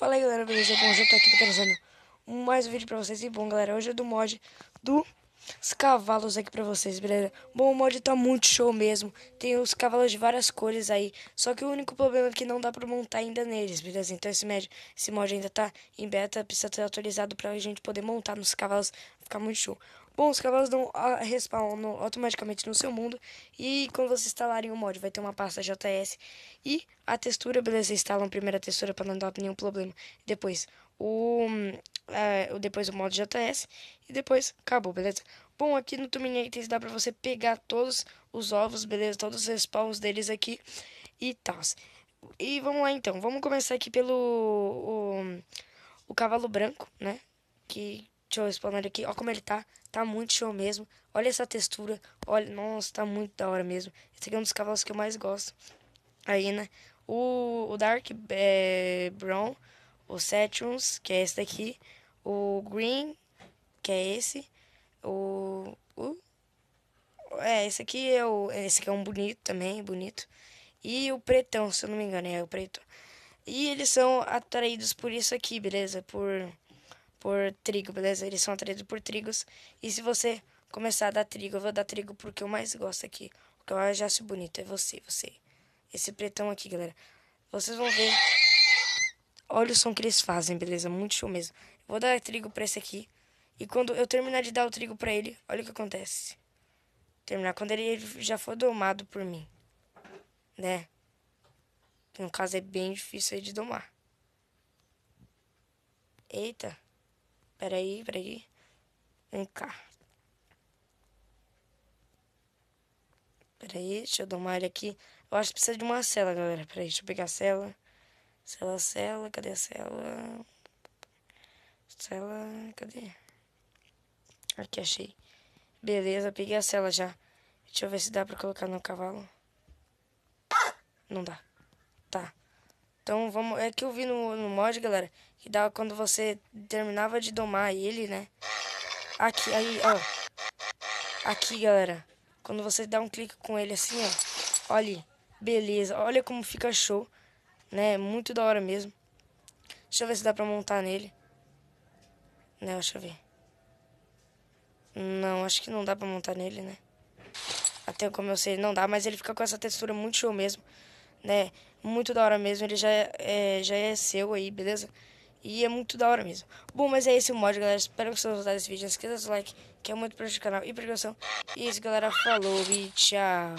Fala aí galera, beleza? Bom, eu tô aqui trazendo mais um vídeo pra vocês. E bom galera, hoje é do mod do os cavalos aqui pra vocês, beleza? Bom, o mod tá muito show mesmo. Tem os cavalos de várias cores aí. Só que o único problema é que não dá pra montar ainda neles, beleza? Então esse mod, esse mod ainda tá em beta, precisa ser atualizado pra gente poder montar nos cavalos. Ficar muito show. Bom, os cavalos não respawnam automaticamente no seu mundo. E quando vocês instalarem o mod, vai ter uma pasta JS. E a textura, beleza? instalam primeiro a textura para não dar nenhum problema. Depois, o, hum, é, depois o modo JS e depois acabou, beleza? Bom, aqui no Tumin dá pra você pegar todos os ovos, beleza? Todos os spawns deles aqui e tal. E vamos lá então, vamos começar aqui pelo o, o cavalo branco, né? Que, deixa eu ele aqui, ó como ele tá, tá muito show mesmo. Olha essa textura, olha, nossa, tá muito da hora mesmo. Esse aqui é um dos cavalos que eu mais gosto. Aí, né? O, o Dark é, Brown o Saturns, que é esse daqui, o Green, que é esse, o, o é, esse aqui é o esse aqui é um bonito também, bonito. E o pretão, se eu não me engano, é o preto. E eles são atraídos por isso aqui, beleza? Por por trigo, beleza? Eles são atraídos por trigos. E se você começar a dar trigo, eu vou dar trigo porque eu mais gosto aqui. O que eu já acho bonito é você, você. Esse pretão aqui, galera. Vocês vão ver Olha o som que eles fazem, beleza? Muito show mesmo. Vou dar trigo pra esse aqui. E quando eu terminar de dar o trigo pra ele, olha o que acontece. Terminar quando ele, já for domado por mim. Né? No caso, é bem difícil de domar. Eita. Peraí, peraí. Vem cá. Peraí, deixa eu domar ele aqui. Eu acho que precisa de uma cela, galera. Peraí, deixa eu pegar a cela. Cela, cela, cadê a cela? Cela, cadê? Aqui, achei. Beleza, peguei a cela já. Deixa eu ver se dá pra colocar no cavalo. Não dá. Tá. Então vamos. É que eu vi no, no mod, galera, que dava quando você terminava de domar ele, né? Aqui, aí, ó. Aqui, galera. Quando você dá um clique com ele assim, ó. Olha, beleza. Olha como fica show né? Muito da hora mesmo. Deixa eu ver se dá pra montar nele. Né, deixa eu ver. Não, acho que não dá pra montar nele, né? Até como eu sei, não dá, mas ele fica com essa textura muito show mesmo, né? Muito da hora mesmo, ele já é, é, já é seu aí, beleza? E é muito da hora mesmo. Bom, mas é esse o mod, galera. Espero que vocês gostaram desse vídeo. Não esqueça do like, que é muito para o canal e pra E é isso, galera. Falou e tchau.